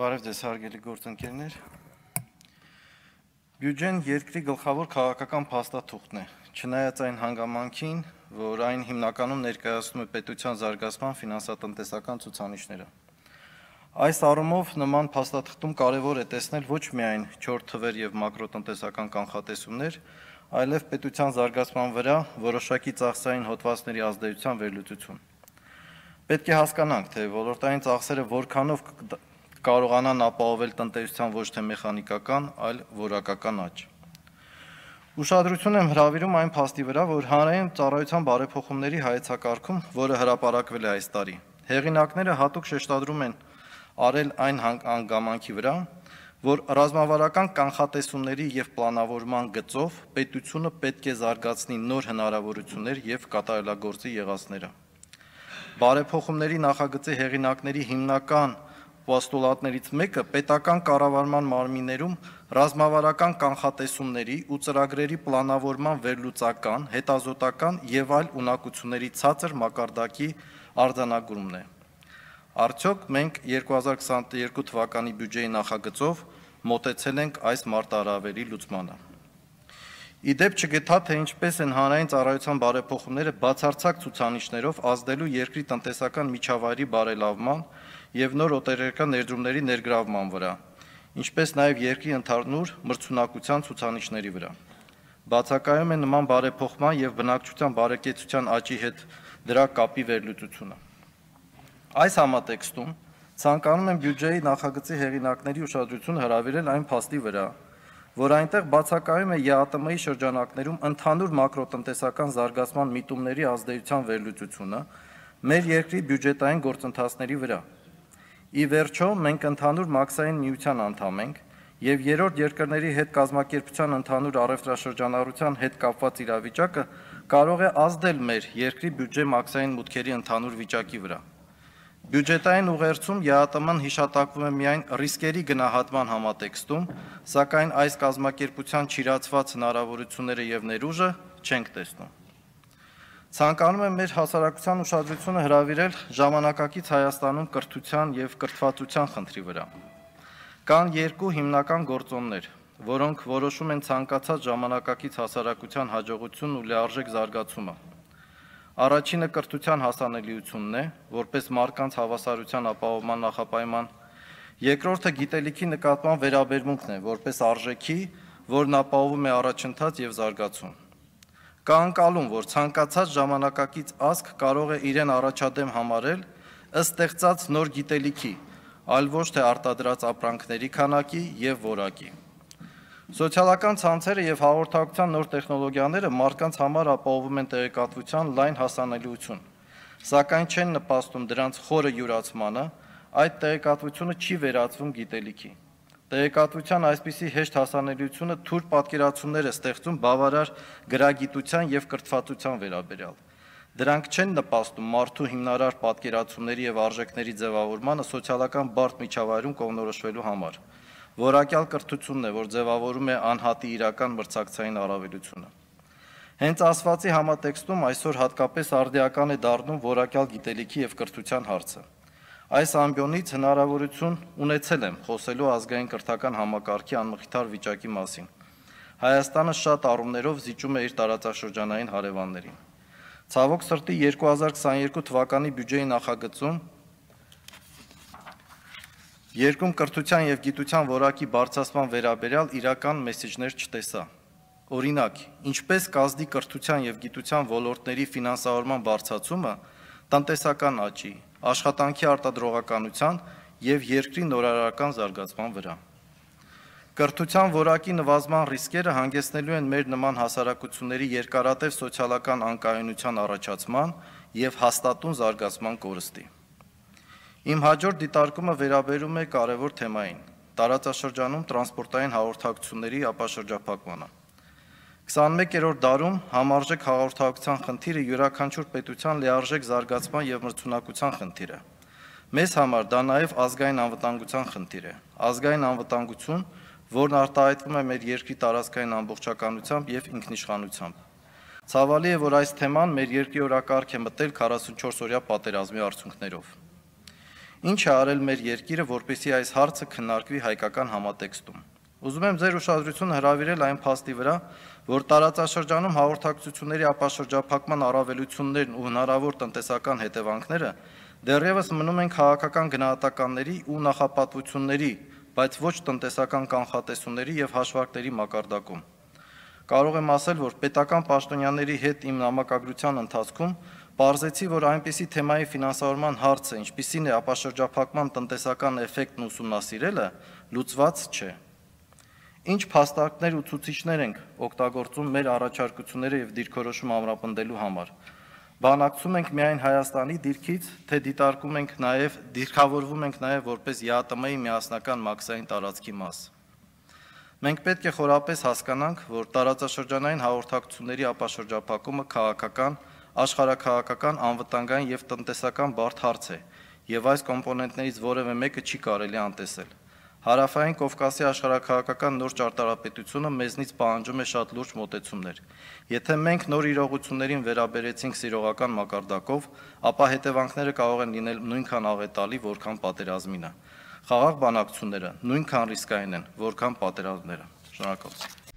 Բարև ձեզ հարգելի գործընկերներ։ Բյուջեն երկրի գլխավոր քաղաքական փաստաթուղթն է, չնայած այն հանգամանքին, որ այն հիմնականում ներկայացնում է պետության զարգացման ֆինանսատնտեսական ցուցանիշները։ Այս առումով նման փաստաթղթում կարևոր է տեսնել ոչ միայն 4 թվեր եւ մակրոտնտեսական կանխատեսումներ, այլև պետության զարգացման վրա որոշակի ծախսային հոդվածների ազդեցության վերլուծություն։ Պետք է հասկանանք, թե ոլորտային ծախսերը որքանով կարողանան ապահովել տնտեսության ոչ թե մեխանիկական, այլ որակական աճ։ Ուշադրություն եմ հրավիրում այն փաստի վրա, որ հանրային ծառայության բարեփոխումների հայեցակարգում, որը հրապարակվել է այս տարի, հեղինակները հատուկ շեշտադրում են արել այն հանգամանքի վրա, որ ռազմավարական կանխատեսումների եւ պլանավորման գծով պետությունը պետք է զարգացնի նոր հնարավորություններ եւ կատարելագործի եղածները։ Բարեփոխումների նախագծի հեղինակների հիմնական պոստուլատներից մեկը պետական կառավարման մարմիններում ռազմավարական կանխատեսումների ու ծրագրերի պլանավորման վերլուծական, հետազոտական եւ այլ ունակությունների ցածր մակարդակի արձանագրումն է։ Արդյոք մենք 2022 թվականի բյուջեի նախագծով մոտեցել ենք այս մարտահրավերի լուծմանը։ Իդեպ չգետա թե ինչպես են հանրային ծառայության բարեփոխումները բացարձակ ցուցանիշներով ազդելու երկրի տնտեսական միջավայրի բարելավման եւ նոր օտերերական ներդրումների ներգրավման վրա, ինչպես նաեւ երկրի ընդհանուր մրցունակության ցուցանիշների վրա։ Բացակայում է նման բարեփոխման եւ բնակչության բարեկեցության աճի հետ դրա կապի վերլուծությունը։ Այս համատեքստում ցանկանում եմ բյուջեի նախագծի հեղինակների ուշադրություն հրավիրել այն փաստի վրա, որ այնտեղ բացակայում է ԵԱՏՄ-ի շրջանակներում ընդհանուր մակրոտնտեսական զարգացման միտումների ազդեցության վերլուծությունը մեր երկրի բյուջետային գործընթացների վրա։ Ի վերջո, մենք ընդհանուր մաքսային միության անդամ ենք եւ երրորդ երկրների հետ կազմակերպության ընդհանուր առևտրաշրջանառության հետ կապված իրավիճակը կարող է ազդել մեր երկրի բյուջե մաքսային մուտքերի ընդհանուր վիճակի վրա։ Բյուջետային ուղերձում ԵԱՏՄ-ն հիշատակվում է միայն ռիսկերի գնահատման համատեքստում, սակայն այս կազմակերպության չիրացված հնարավորությունները եւ ներուժը չենք տեսնում։ Ցանկանում եմ մեր հասարակության ուշադրությունը հրավիրել ժամանակակից Հայաստանում կրթության եւ կրթվածության խնդրի վրա։ Կան երկու հիմնական գործոններ, որոնք որոշում են ցանկացած ժամանակակից հասարակության հաջողությունն ու լիարժեք զարգացումը։ Առաջինը կրթության հասանելիությունն է, որպես մարդկանց հավասարության ապահովման նախապայման։ Երկրորդը գիտելիքի նկատմամբ վերաբերմունքն է, որպես արժեքի, որն ապահովում է առաջընթաց եւ զարգացում։ Կա անկալում, որ ցանկացած ժամանակակից ազգ կարող է իրեն առաջադեմ համարել ըստ ստեղծած նոր գիտելիքի, այլ ոչ թե արտադրած ապրանքների քանակի եւ որակի։ Սոցիալական ցանցերը եւ հաղորդակցության նոր տեխնոլոգիաները մարդկանց համար ապահովում են տեղեկատվության լայն հասանելիություն, սակայն չեն նպաստում դրանց խորը յուրացմանը, այդ տեղեկատվությունը չի վերածվում գիտելիքի։ Տեղեկատվության այսպիսի հեշտ հասանելիությունը թուր պատկերացումներ է ստեղծում բավարար գրագիտության եւ կրթվածության վերաբերյալ։ Դրանք չեն նպաստում մարդու հիմնարար պատկերացումների եւ արժեքների ձևավորմանը սոցիալական բարդ միջավայրում կողնորոշվելու համար։ Որակյալ կրթությունն է, որ ձևավորում է անհատի իրական մրցակցային առավելությունը։ Հենց ասվածի համատեքստում այսօր հատկապես արդիական է դառնում որակյալ գիտելիքի եւ կրթության հարցը։ Այս ամբյոնից հնարավորություն ունեցել եմ խոսելու ազգային կրթական համակարգի անմխիթար վիճակի մասին։ Հայաստանը շատ առումներով զիջում է իր տարածաշրջանային հարևաններին։ Ցավոք սրտի 2022 թվականի բյուջեի նախագծում Երկում կրթության եւ գիտության որակի բարձրացման վերաբերյալ իրական մեսեջներ չտեսա։ Օրինակ, ինչպես կազմի կրթության եւ գիտության ոլորտների ֆինանսավորման բարձրացումը տնտեսական աճի, աշխատանքի արտադրողականության եւ երկրի նորարարական զարգացման վրա։ Կրթության որակի նվազման ռիսկերը հանգեցնելու են մեր նման հասարակությունների երկարատև սոցիալական անկայունության առաջացման եւ հաստատուն զարգացման կորստի։ Իմ հաջորդ դիտարկումը վերաբերում է կարևոր թեմային՝ տարածաշրջանում տրանսպորտային հաղորդակցությունների ապաշրջափակմանը։ 21-րդ դարում համարժեք հաղորդակցության խնդիրը յուրաքանչյուր պետության լիարժեք զարգացման եւ մրցունակության խնդիր է։ Մեզ համար դա նաեւ ազգային անվտանգության խնդիր է։ Ազգային անվտանգություն, որն արտահայտվում է մեր երկրի տարածքային ամբողջականությամբ եւ ինքնիշխանությամբ։ Ցավալի է, որ այս թեման մեր երկրի օրակարգ է մտել 44 օրյա պատերազմի արդյունքներով։ Ինչ է արել մեր երկիրը, որպեսի այս հարցը քննարկվի հայկական համատեքստում։ Ուզում եմ ձեր ուշադրությունը հրավիրել այն փաստի վրա, որ տարածաշրջանում հաղորդակցությունների ապաշրջափակման առավելություններն ու հնարավոր տնտեսական հետևանքները դեռևս մնում են քաղաքական գնահատականների ու նախապատվությունների, բայց ոչ տնտեսական կանխատեսումների եւ հաշվարկների մակարդակում։ Կարող եմ ասել, որ պետական պաշտոնյաների հետ իմ նամակագրության ընթացքում Պարզեցի, որ այնպիսի թեմայի ֆինանսավորման հարցը, ինչպիսին է ապաշրջափակման տնտեսական էֆեկտն ուսումնասիրելը, լուծված չէ։ Ինչ փաստարկներ ու ցուցիչներ ենք օգտագործում մեր առաջարկությունները եւ դիրքորոշում ամրապնդելու համար։ Բանակցում ենք միայն Հայաստանի դիրքից, թե դիտարկում ենք նաեւ դիրքավորվում ենք նաեւ որպես ԵԱՏՄ-ի միասնական մաքսային տարածքի մաս։ Մենք պետք է խորապես հասկանանք, որ տարածաշրջանային հաղորդակցությունների ապաշրջափակումը քաղաքական աշխարհակահաղական, անվտանգային եւ տնտեսական բարդ հարց է, եւ այս կոմպոնենտներից որևէ մեկը չի կարելի անտեսել։ Հարավային Կովկասի աշխարհակահաղական նոր ճարտարապետությունը մեզնից պահանջում է շատ լուրջ մոտեցումներ։ Եթե մենք նոր իրողություններին վերաբերեցինք սիրողական մակարդակով, ապա հետևանքները կարող են լինել նույնքան աղետալի, որքան պատերազմինը։ Խաղաղ բանակցությունները նույնքան ռիսկային են, որքան պատերազմները։ Շնորհակալություն։